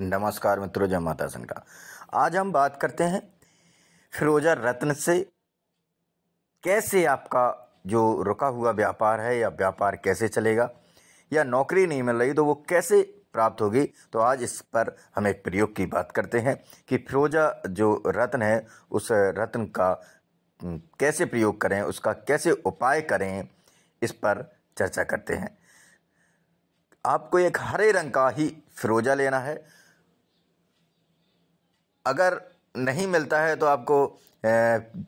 नमस्कार मित्रों जय माता का आज हम बात करते हैं फिरोजा रत्न से कैसे आपका जो रुका हुआ व्यापार है या व्यापार कैसे चलेगा या नौकरी नहीं मिल रही तो वो कैसे प्राप्त होगी तो आज इस पर हम एक प्रयोग की बात करते हैं कि फिरोजा जो रत्न है उस रत्न का कैसे प्रयोग करें उसका कैसे उपाय करें इस पर चर्चा करते हैं आपको एक हरे रंग का ही फिरोजा लेना है अगर नहीं मिलता है तो आपको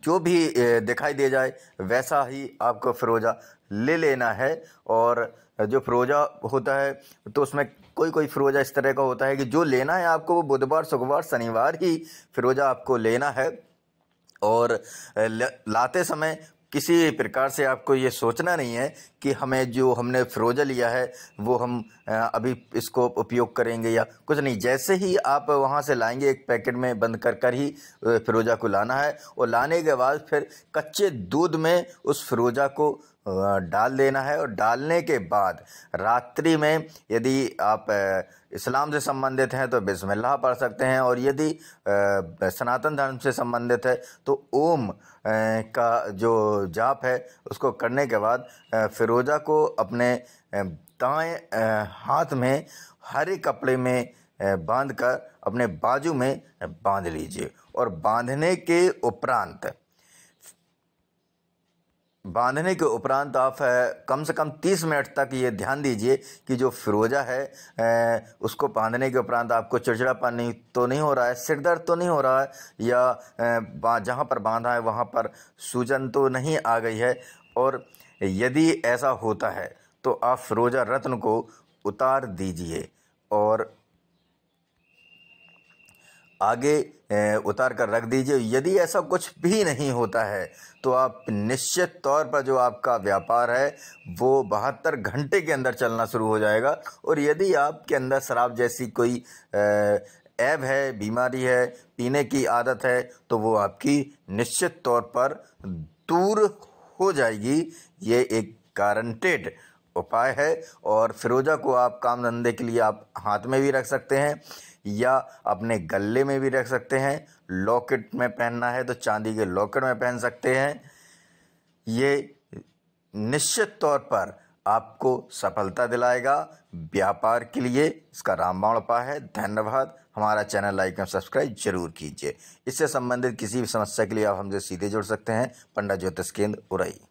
जो भी दिखाई दे जाए वैसा ही आपको फ़िरोज़ा ले लेना है और जो फ़िरोज़ा होता है तो उसमें कोई कोई फ़िरोज़ा इस तरह का होता है कि जो लेना है आपको वो बुधवार शुक्रवार शनिवार ही फ़िरोज़ा आपको लेना है और लाते समय किसी प्रकार से आपको ये सोचना नहीं है कि हमें जो हमने फ़िरोज़ा लिया है वो हम अभी इसको उपयोग करेंगे या कुछ नहीं जैसे ही आप वहाँ से लाएंगे एक पैकेट में बंद कर कर ही फ़िरोज़ा को लाना है और लाने के बाद फिर कच्चे दूध में उस फ़िरोज़ा को डाल देना है और डालने के बाद रात्रि में यदि आप इस्लाम से संबंधित हैं तो बिस्मिल्लाह पढ़ सकते हैं और यदि सनातन धर्म से संबंधित है तो ओम का जो जाप है उसको करने के बाद फिरोज़ा को अपने दाएं हाथ में हरे कपड़े में बांध कर अपने बाजू में बांध लीजिए और बांधने के उपरांत बांधने के उपरांत आप कम से कम 30 मिनट तक ये ध्यान दीजिए कि जो फिरोजा है ए, उसको बांधने के उपरांत आपको चिड़चिड़ापन नहीं तो नहीं हो रहा है सिर दर्द तो नहीं हो रहा है या जहाँ पर बांधा है वहाँ पर सूजन तो नहीं आ गई है और यदि ऐसा होता है तो आप फिरोजा रत्न को उतार दीजिए और आगे उतार कर रख दीजिए यदि ऐसा कुछ भी नहीं होता है तो आप निश्चित तौर पर जो आपका व्यापार है वो बहत्तर घंटे के अंदर चलना शुरू हो जाएगा और यदि आपके अंदर शराब जैसी कोई ऐब है बीमारी है पीने की आदत है तो वो आपकी निश्चित तौर पर दूर हो जाएगी ये एक गारंटेड उपाय है और फिरोज़ा को आप काम धंधे के लिए आप हाथ में भी रख सकते हैं या अपने गले में भी रख सकते हैं लॉकेट में पहनना है तो चांदी के लॉकेट में पहन सकते हैं ये निश्चित तौर पर आपको सफलता दिलाएगा व्यापार के लिए इसका रामबाण उपाय है धन्यवाद हमारा चैनल लाइक एंड सब्सक्राइब जरूर कीजिए इससे संबंधित किसी भी समस्या के लिए आप हमसे सीधे जुड़ सकते हैं पंडा ज्योतिष केंद्र उरई